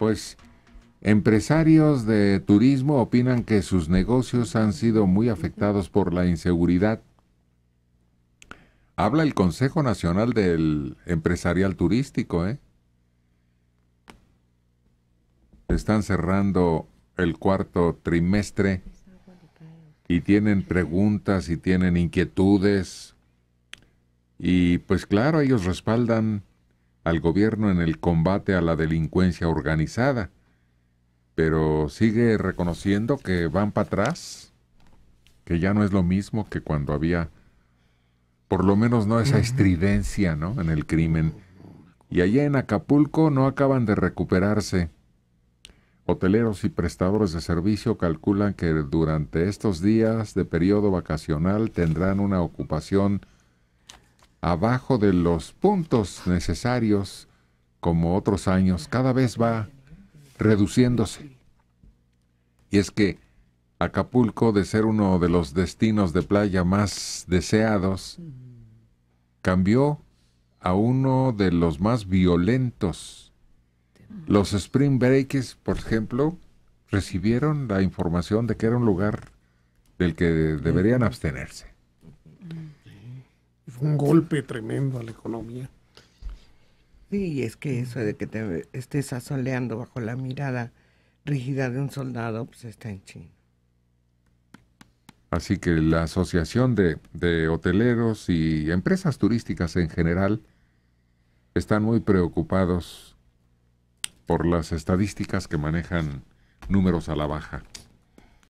Pues empresarios de turismo opinan que sus negocios han sido muy afectados por la inseguridad. Habla el Consejo Nacional del Empresarial Turístico, ¿eh? Están cerrando el cuarto trimestre y tienen preguntas y tienen inquietudes. Y pues claro, ellos respaldan al gobierno en el combate a la delincuencia organizada, pero sigue reconociendo que van para atrás, que ya no es lo mismo que cuando había, por lo menos no esa estridencia ¿no? en el crimen. Y allá en Acapulco no acaban de recuperarse. Hoteleros y prestadores de servicio calculan que durante estos días de periodo vacacional tendrán una ocupación abajo de los puntos necesarios como otros años, cada vez va reduciéndose. Y es que Acapulco, de ser uno de los destinos de playa más deseados, cambió a uno de los más violentos. Los Spring Breaks, por ejemplo, recibieron la información de que era un lugar del que deberían abstenerse un golpe tremendo a la economía. Sí, es que eso de que te estés asoleando bajo la mirada rígida de un soldado, pues está en China. Así que la Asociación de, de, Hoteleros y Empresas Turísticas en general están muy preocupados por las estadísticas que manejan números a la baja.